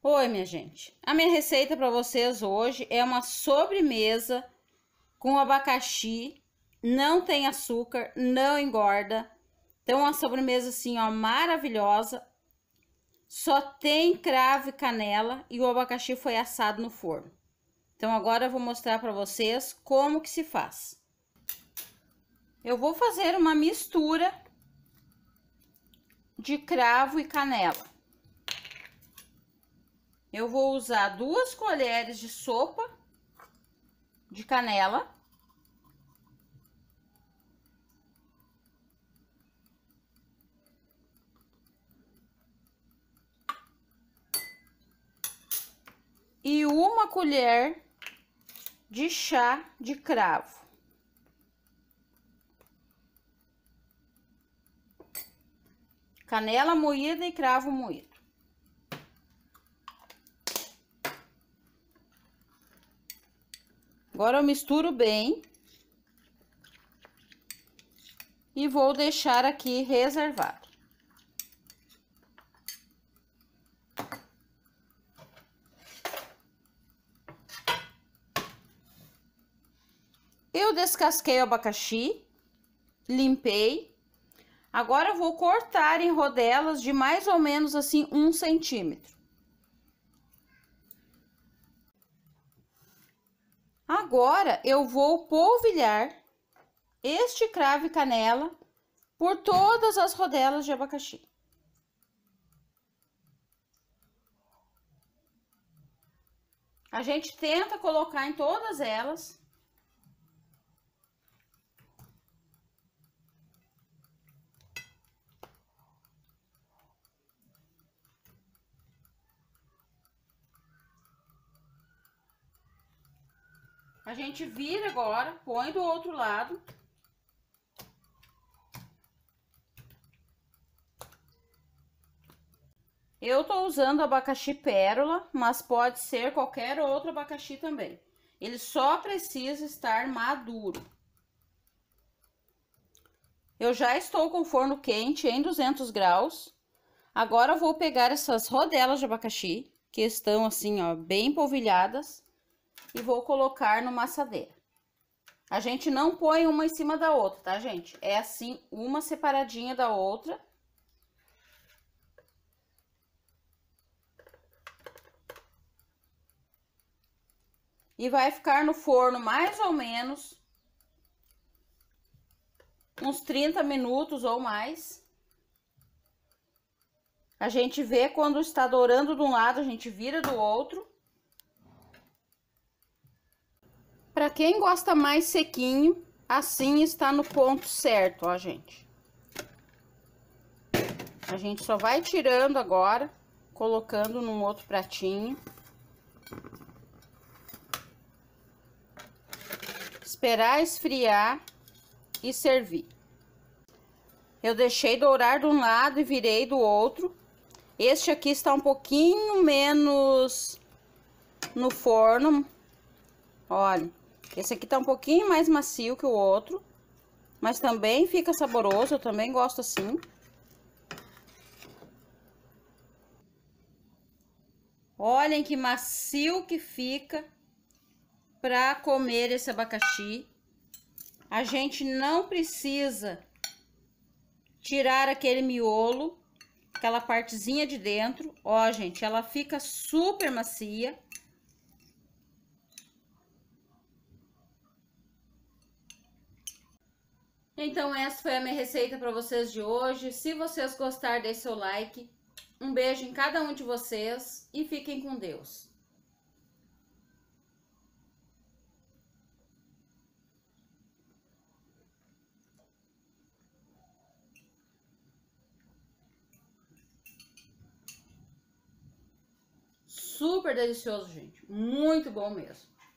Oi, minha gente. A minha receita para vocês hoje é uma sobremesa com abacaxi, não tem açúcar, não engorda. Então, uma sobremesa assim, ó, maravilhosa. Só tem cravo e canela e o abacaxi foi assado no forno. Então, agora eu vou mostrar para vocês como que se faz. Eu vou fazer uma mistura de cravo e canela eu vou usar duas colheres de sopa de canela. E uma colher de chá de cravo. Canela moída e cravo moído. Agora eu misturo bem. E vou deixar aqui reservado. Eu descasquei o abacaxi, limpei. Agora eu vou cortar em rodelas de mais ou menos assim um centímetro. Agora, eu vou polvilhar este cravo e canela por todas as rodelas de abacaxi. A gente tenta colocar em todas elas A gente vira agora, põe do outro lado. Eu tô usando abacaxi pérola, mas pode ser qualquer outro abacaxi também. Ele só precisa estar maduro. Eu já estou com forno quente em 200 graus. Agora eu vou pegar essas rodelas de abacaxi, que estão assim, ó, bem polvilhadas e vou colocar numa assadeira. A gente não põe uma em cima da outra, tá, gente? É assim, uma separadinha da outra. E vai ficar no forno mais ou menos uns 30 minutos ou mais. A gente vê quando está dourando de um lado, a gente vira do outro. Para quem gosta mais sequinho, assim está no ponto certo, ó, gente. A gente só vai tirando agora, colocando num outro pratinho. Esperar esfriar e servir. Eu deixei dourar de um lado e virei do outro. Este aqui está um pouquinho menos no forno. Olha, esse aqui tá um pouquinho mais macio que o outro, mas também fica saboroso, eu também gosto assim. Olhem que macio que fica para comer esse abacaxi. A gente não precisa tirar aquele miolo, aquela partezinha de dentro. Ó, gente, ela fica super macia. Então essa foi a minha receita para vocês de hoje. Se vocês gostaram, deixe seu like. Um beijo em cada um de vocês e fiquem com Deus. super delicioso, gente. Muito bom mesmo.